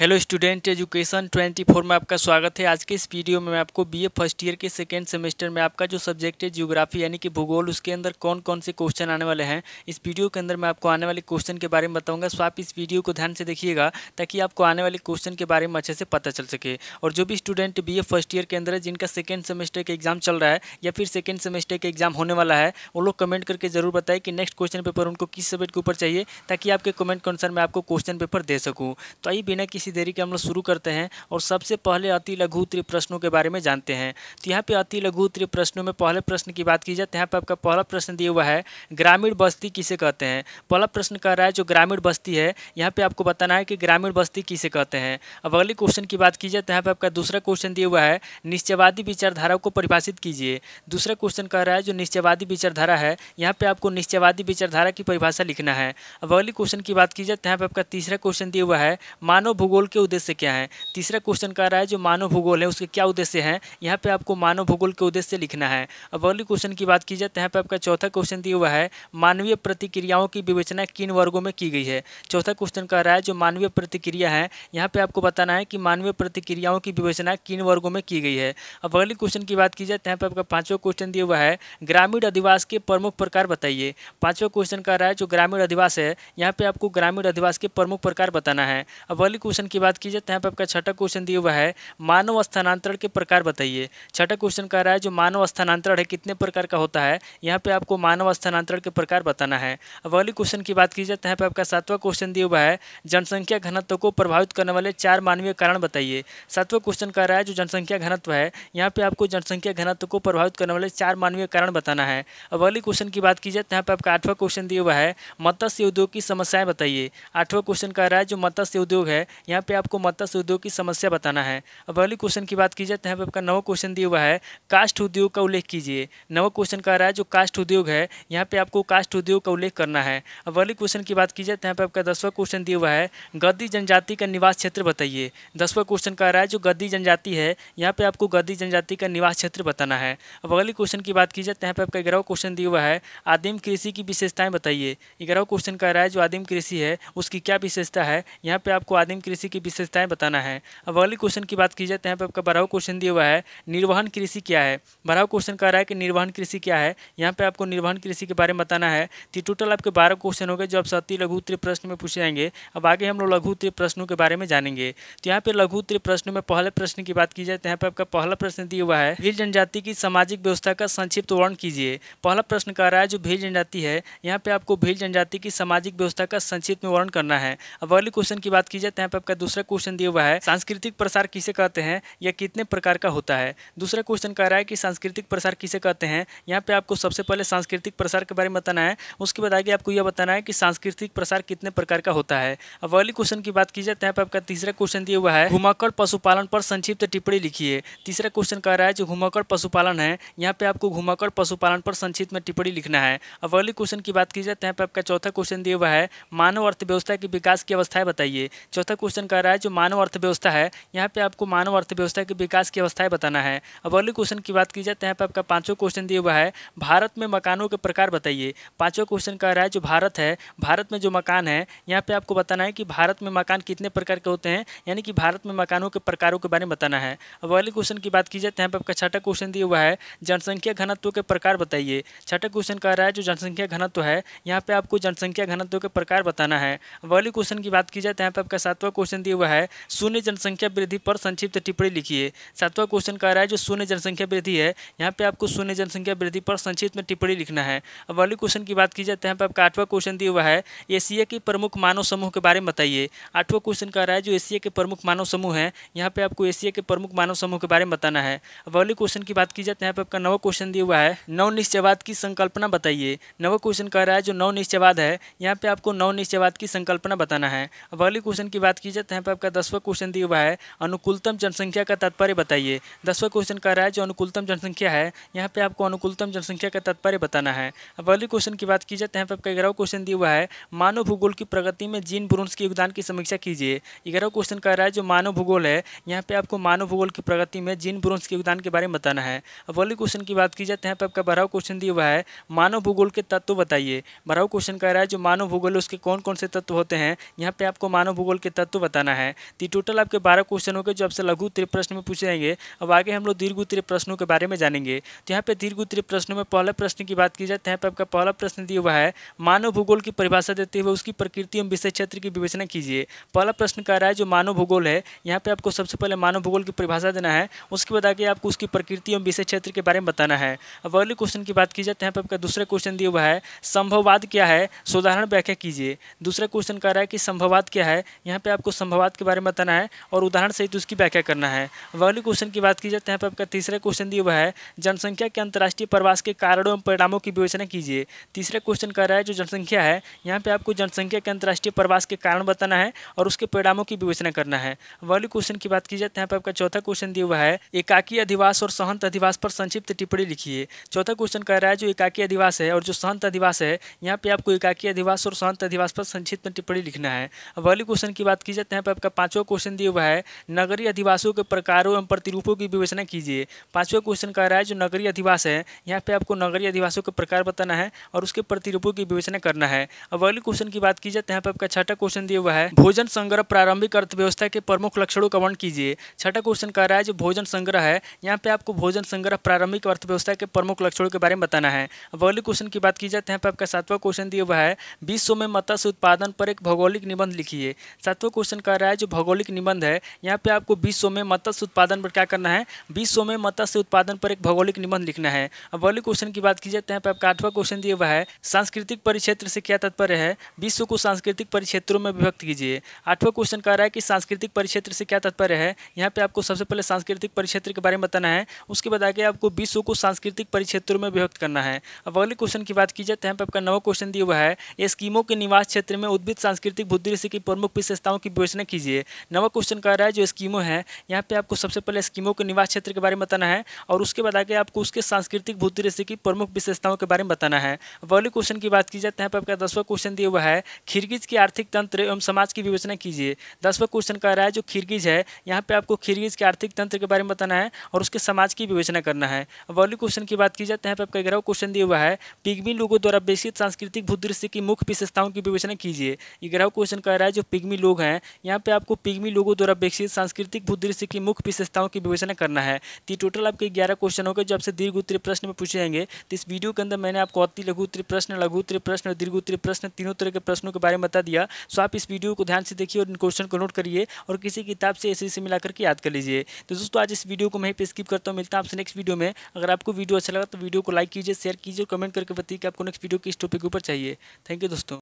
hello student education 24 में आपका स्वागत है आज के इस वीडियो में मैं आपको बीए फर्स्ट ईयर के सेकेंड सेमेस्टर में आपका जो सब्जेक्ट है ज्योग्राफी यानी कि भूगोल उसके अंदर कौन कौन से क्वेश्चन आने वाले हैं इस वीडियो के अंदर मैं आपको आने वाले क्वेश्चन के बारे में बताऊंगा सो आप इस वीडियो को ध्यान से देखिएगा ताकि आपको आने वाले क्वेश्चन के बारे में अच्छे से पता चल सके और जो भी स्टूडेंट बी फर्स्ट ईयर के अंदर है जिनका सेकेंड सेमेस्टर का एग्जाम चल रहा है या फिर सेकेंड सेमेस्टर का एग्जाम होने वाला है वो लोग कमेंट करके जरूर बताए कि नेक्स्ट क्वेश्चन पेपर उनको किस सब्जेक्ट के ऊपर चाहिए ताकि आपके कमेंट के अनुसार मैं आपको क्वेश्चन पेपर दे सकूँ तो आइए बिना इसी देरी के हम लोग शुरू करते हैं और सबसे पहले अति लघु उत्तरीय प्रश्नों के बारे में जानते हैं तो यहाँ पे अति लघु उत्तरीय प्रश्नों में पहले प्रश्न की बात की जाए तो यहाँ पर आपका पहला प्रश्न दिया हुआ है ग्रामीण बस्ती किसे कहते हैं पहला प्रश्न कह रहा है जो ग्रामीण बस्ती है यहाँ पर आपको बताना है कि ग्रामीण बस्ती किसे कहते हैं अब अगले क्वेश्चन की बात की जाए तो यहाँ पर आपका दूसरा क्वेश्चन दिया हुआ है निश्चयवादी विचारधारा को परिभाषित कीजिए दूसरा क्वेश्चन कह रहा है जो निश्चयवादी विचारधारा है यहाँ पर आपको निश्चयवादी विचारधारा की परिभाषा लिखना है अब अगले क्वेश्चन की बात की जाए तो यहाँ पर आपका तीसरा क्वेश्चन दिया हुआ है मानव भूगोल भूगोल के उद्देश्य क्या है तीसरा क्वेश्चन कह रहा है जो मानव भूगोल है उसके क्या उद्देश्य है यहाँ पे आपको मानव भूगोल के उद्देश्य लिखना है अब अगले क्वेश्चन की बात की जाए तो यहाँ पे आपका चौथा क्वेश्चन दिया हुआ है मानवीय प्रतिक्रियाओं की विवेचना किन वर्गों में की गई है चौथा क्वेश्चन कह रहा है जो मानवीय प्रतिक्रिया है यहाँ पे आपको बताना है कि मानवीय प्रतिक्रियाओं की विवेचना किन वर्गों में की गई है अब अगले क्वेश्चन की बात की जाए तो यहाँ पर आपका पाँचवा क्वेश्चन दिया हुआ है ग्रामीण अधिवास के प्रमुख प्रकार बताइए पाँचवा क्वेश्चन कह रहा है जो ग्रामीण अधिवास है यहाँ पे आपको ग्रामीण अधिवास के प्रमुख प्रकार बताना है अब अगले क्वेश्चन क्वेश्चन की बात की जाए तो यहाँ पर आपका छठा क्वेश्चन दिया हुआ है मानव स्थानांतरण के प्रकार बताइए छठा क्वेश्चन कह रहा है जो मानव स्थानांतरण है कितने प्रकार का होता है यहाँ पे आपको मानव स्थानांतरण के प्रकार बताना है अब अगले क्वेश्चन की बात की जाए तो यहाँ पर आपका सातवां क्वेश्चन दिया हुआ है जनसंख्या घनत्व को प्रभावित करने वाले चार मानवीय कारण बताइए सातवां क्वेश्चन कह रहा है जो जनसंख्या घनत्व है यहाँ पर आपको जनसंख्या घनत्व को प्रभावित करने वाले चार मानवीय कारण बताना है अब अगले क्वेश्चन की बात की जाए तो यहाँ पर आपका आठवां क्वेश्चन दिया हुआ है मत्स्य उद्योग की समस्याएं बताइए आठवां क्वेश्चन कह रहा है जो मत्स्य उद्योग है यहाँ पे आपको मत्स्य उद्योग की समस्या बताना है अब अगले क्वेश्चन की बात की जाए तो यहाँ पे आपका नवा क्वेश्चन दिया हुआ है कास्ट उद्योग का उल्लेख कीजिए नवा क्वेश्चन कह रहा है जो कास्ट उद्योग है यहाँ पे आपको कास्ट उद्योग का उल्लेख करना है अब अगले क्वेश्चन की बात की जाए तो यहाँ पे आपका दसवा क्वेश्चन दिया हुआ है गद्दी जनजाति का निवास क्षेत्र बताइए दसवा क्वेश्चन कह रहा है जो गद्दी जनजाति है यहाँ पे आपको गद्दी जनजाति का निवास क्षेत्र बताना है अब अगले क्वेश्चन की बात की जाए तो यहाँ पे आपका ग्यारह क्वेश्चन दिया हुआ है आदिम कृषि की विशेषताएं बताइए ग्यारह क्वेश्चन कह रहा है जो आदिम कृषि है उसकी क्या विशेषता है यहाँ पे आपको आदिम कृषि कृषि की विशेषताएं बताना है अब अगले क्वेश्चन की बात की जाए तो यहाँ पर आपका बारहवा क्वेश्चन दिया हुआ है निर्वहन कृषि क्या है बारहवा क्वेश्चन कह रहा है कि निर्वहन कृषि क्या है यहाँ पर आपको निर्वहन कृषि के बारे में बताना है तो टोटल आपके बारह क्वेश्चन हो गए जो आप सती लघु उत्तरीय प्रश्न में पूछे जाएंगे अब आगे हम लोग लघु उत्तरीय प्रश्नों के बारे में जानेंगे तो यहाँ पर लघु उत्तरीय प्रश्नों में पहले प्रश्न की बात की जाए तो यहाँ पर आपका पहला प्रश्न दिया हुआ है भीड़ जनजाति की सामाजिक व्यवस्था का संक्षिप्त वर्ण कीजिए पहला प्रश्न कह रहा है जो भीड़ जनजाति है यहाँ पे आपको भीड़ जनजाति की सामाजिक व्यवस्था का संक्षिप्त में वर्ण करना है अब अगले क्वेश्चन की बात की जाए तो यहाँ पे आपका का दूसरा क्वेश्चन दिया हुआ है सांस्कृतिक प्रसार किसे कहते हैं या कितने प्रकार का होता है दूसरा क्वेश्चन कह रहा है कि सांस्कृतिक प्रसार किसे कहते हैं यहाँ पे आपको सबसे पहले सांस्कृतिक प्रसार के बारे में बताना है उसके बाद आगे आपको यह बताना है कि सांस्कृतिक प्रसार कितने प्रकार का होता है अब अगली क्वेश्चन की बात की जाए तो यहाँ पे आपका तीसरा क्वेश्चन दिया हुआ है घुमाकड़ पशुपालन पर संक्षिप्त टिप्पणी लिखिए तीसरा क्वेश्चन कह रहा है जो घुमाकड़ पशुपालन है यहाँ पे आपको घुमाकड़ पशुपालन पर संक्षिप्त में टिप्पणी लिखना है अब अगली क्वेश्चन की बात की जाए तो यहाँ पे आपका चौथा क्वेश्चन दिया हुआ है मानव अर्थव्यवस्था के विकास की अवस्थाएं बताइए चौथा क्वेश्चन क्वेश्चन कर रहा है जो मानव अर्थव्यवस्था है यहाँ पे आपको मानव अर्थव्यवस्था के विकास की अवस्थाएं बताना है अब अगले क्वेश्चन की बात की जाए तो यहाँ पे आपका पाँचों क्वेश्चन दिया हुआ है भारत में मकानों के प्रकार बताइए पाँचों क्वेश्चन कह रहा है जो भारत है भारत में जो मकान है यहाँ पे आपको बताना है कि भारत में मकान कितने प्रकार के होते हैं यानी कि भारत में मकानों के प्रकारों के बारे में बताना है अब अगले क्वेश्चन की बात की जाए तो यहाँ पर आपका छठा क्वेश्चन दिया हुआ है जनसंख्या घनत्व के प्रकार बताइए छठा क्वेश्चन कह रहा है जो जनसंख्या घनत्व है यहाँ पे आपको जनसंख्या घनत्व के प्रकार बताना है अब अगले क्वेश्चन की बात की जाए तो यहाँ पे आपका सातवा क्वेश्चन क्वेश्चन दिया हुआ है शून्य जनसंख्या वृद्धि पर संक्षिप्त टिप्पणी लिखिए सातवां क्वेश्चन कह रहा है जो शून्य जनसंख्या वृद्धि है यहाँ पे आपको शून्य जनसंख्या वृद्धि पर संक्षिप्त में टिप्पणी लिखना है अब अगले क्वेश्चन की बात की जाए तो यहाँ पर आपका आठवां क्वेश्चन दिया हुआ है एशिया के प्रमुख मानव समूह के बारे में बताइए आठवां क्वेश्चन कह रहा है जो एशिया के प्रमुख मानव समूह है यहाँ पर आपको एशिया के प्रमुख मानव समूह के बारे में बताना है अब अगले क्वेश्चन की बात की जाए तो यहाँ पर आपका नवा क्वेश्चन दिया हुआ है नव निश्चयवाद की संकल्पना बताइए नवा क्वेश्चन कह रहा है जो नव निश्चयवाद है यहाँ पर आपको नव निश्चयवाद की संकल्पना बताना है अब अगले क्वेश्चन की बात की जाते हैं पर आपका दसवा क्वेश्चन दिया हुआ है अनुकूलतम जनसंख्या का तात्पर्य बताइए दसवा क्वेश्चन कह रहा है जो अनुकूलतम जनसंख्या है यहाँ पे आपको अनुकूलतम जनसंख्या का तात्पर्य बताना है अब अगले क्वेश्चन की बात की जाए तो यहाँ पर आपका ग्यारह क्वेश्चन दिया हुआ है मानव भूगोल की प्रगति में जीन ब्रूंस के योगदान की समीक्षा कीजिए ग्यारह क्वेश्चन कह रहा है जो मानव भूगोल है यहाँ पे आपको मानव भूगोल की प्रगति में जीन ब्रूंस के योगदान के बारे में बताना है अब अगले क्वेश्चन की बात की जाए तो यहाँ पर आपका बारह क्वेश्चन दिया हुआ है मानव भूगोल के तत्व बताइए बारह क्वेश्चन कह रहा है जो मानव भूगोल उसके कौन कौन से तत्व होते हैं यहाँ पे आपको मानव भूगोल के तत्व बताना है तो टोटल आपके बारह क्वेश्चन होंगे जो आपसे लघु उत्तरीय प्रश्न में पूछे जाएंगे अब आगे हम लोग दीर्घ उत्तरीय प्रश्नों के बारे में जानेंगे तो यहाँ पे दीर्घ उत्तरीय प्रश्नों में पहले प्रश्न की बात की जाए तो यहाँ पर आपका पहला प्रश्न दिया हुआ है मानव भूगोल की परिभाषा देते हुए उसकी प्रकृति एवं विषय क्षेत्र की विवेचना कीजिए पहला प्रश्न कह रहा है जो मानव भूगोल है यहाँ पर आपको सबसे पहले मानव भूगोल की परिभाषा देना है उसके बाद आगे आपको उसकी प्रकृति एवं विषय क्षेत्र के बारे में बताना है अब अगले क्वेश्चन की बात की जाए तो यहाँ पर आपका दूसरा क्वेश्चन दिया हुआ है संभववाद क्या है सुधारण व्याख्या कीजिए दूसरा क्वेश्चन कह रहा है कि संभववाद क्या है यहाँ पे आपको संभवात के बारे में बताना है और उदाहरण सहित तो उसकी व्याख्या करना है वाली क्वेश्चन की बात की जाए तो यहाँ पर आपका तीसरा क्वेश्चन दिया हुआ है जनसंख्या के अंतर्राष्ट्रीय प्रवास के कारणों एवं परिणामों की विवेचना कीजिए तीसरा क्वेश्चन कह रहा है जो जनसंख्या है यहाँ पर आपको जनसंख्या के अंतर्राष्ट्रीय प्रवास के कारण बताना है और उसके परिणामों की विवेचना करना है वाली क्वेश्चन की बात की जाए तो यहाँ पर आपका चौथा क्वेश्चन दिया हुआ है एकाकी अधिवास और सहंत अधिवास पर संक्षिप्त टिप्पणी लिखिए चौथा क्वेश्चन कह रहा है जो एकाकी अधिवास है और जो सहंत अधिवास है यहाँ पे आपको एकाकी अधिवास और सहंत अधिवास पर संक्षिप्त टिप्पणी लिखना है अब अगले क्वेश्चन की बात की जाए लेते हैं आपका पांचवा क्वेश्चन दिया हुआ है नगरीय अधिवासों के प्रकारों एवं प्रतिरूपों की विवेचना कीजिए पांचवा क्वेश्चन कह रहा है जो नगरीय अधिवास है यहाँ पे आपको नगरीय अधिवासों के प्रकार बताना है और उसके प्रतिरूपों की विवेचना करना है अब अगले क्वेश्चन की बात की जाए तो यहाँ पे आपका छठा क्वेश्चन दिया हुआ है भोजन संग्रह प्रारंभिक अर्थव्यवस्था के प्रमुख लक्षणों का वर्ण कीजिए छठा क्वेश्चन कह रहा है जो भोजन संग्रह है यहाँ पे आपको भोजन संग्रह प्रारंभिक अर्थव्यवस्था के प्रमुख लक्षणों के बारे में बताना है अब अगले क्वेश्चन की बात की जाए तो यहाँ पे आपका सातवा क्वेश्चन दिया हुआ है विश्व में मत्स्य उत्पादन पर एक भौगोलिक निबंध लिखिए सातवा क्वेश्चन क्वेश्चन कह रहा है जो भौगोलिक निबंध है यहाँ पे आपको विश्व में मत्स्य उत्पादन पर क्या करना है विश्व में मत्स्य उत्पादन पर एक भौगोलिक निबंध लिखना है अब अगले क्वेश्चन की बात की जाए तो यहाँ पे आपका आठवा क्वेश्चन दिया हुआ है सांस्कृतिक परिक्षेत्र से क्या तात्पर्य है विश्व को सांस्कृतिक परिक्षेत्रों में विभक्त कीजिए आठवा क्वेश्चन कह रहा है कि सांस्कृतिक परिक्षेत्र से क्या तात्पर्य है यहाँ पे आपको सबसे पहले सांस्कृतिक परिक्षेत्र के बारे में बताना है उसके बाद आगे आपको विश्व को सांस्कृतिक परिक्षेत्रों में विभक्त करना है अब अगले क्वेश्चन की बात की जाए तो यहाँ पे आपका नवा क्वेश्चन दिया हुआ है स्कीमों के निवास क्षेत्र में उद्भित सांस्कृतिक बुद्धि की प्रमुख विशेषताओं की क्वेश्चन कीजिए नवा क्वेश्चन कह रहा है जो स्कीमो है यहाँ पे आपको सबसे पहले स्कीमों के निवास क्षेत्र के बारे में बताना है और उसके बाद आगे आपको उसके सांस्कृतिक भूत दृश्य की प्रमुख विशेषताओं के बारे में बताना है वाली क्वेश्चन की बात की जाए तो यहाँ पर आपका दसवा क्वेश्चन दिया हुआ है खिरगिज के आर्थिक तंत्र एवं समाज की विवेचना कीजिए दसवा क्वेश्चन कह रहा है जो खिरगिज है यहाँ पे आपको खिरगिज के आर्थिक तंत्र के बारे में बताना है और उसके समाज की विवेचना करना है वाली क्वेश्चन की बात की जाए तो यहाँ पर आपका ग्यारह क्वेश्चन दिया हुआ है पिग्मी लोगों द्वारा बेसित सांस्कृतिक भूदृश्य की मुख्य विशेषताओं की विवेचना कीजिए ग्रह क्वेश्चन कह रहा है जो पिग्मी लोग हैं यहाँ पे आपको पिग्मी लोगों द्वारा विकसित सांस्कृतिक भूत दृश्य की मुख्य विशेषताओं की विवेचना करना है तो टोटल आपके ग्यारह क्वेश्चन होगा जो आपसे दीर्घ उत्तरी प्रश्न में पूछे जाएंगे तो इस वीडियो के अंदर मैंने आपको अति लघु उत्तरी प्रश्न लघु उत्तरी प्रश्न और दीर्घ उत्तरी प्रश्न तीनों तरह के प्रश्नों के बारे में बता दिया सो आप इस वीडियो को ध्यान से देखिए और इन क्वेश्चन को नोट करिए और किसी किताब से ऐसे मिला करके याद कर लीजिए तो दोस्तों आज इस वीडियो को मैं स्किप करता हूँ मिलता हूँ आपसे नेक्स्ट वीडियो में अगर आपको वीडियो अच्छा लगा तो वीडियो को लाइक कीजिए शेयर कीजिए और कमेंट करके बताइए कि आपको नेक्स्ट वीडियो किस टॉपिक के ऊपर चाहिए थैंक यू दोस्तों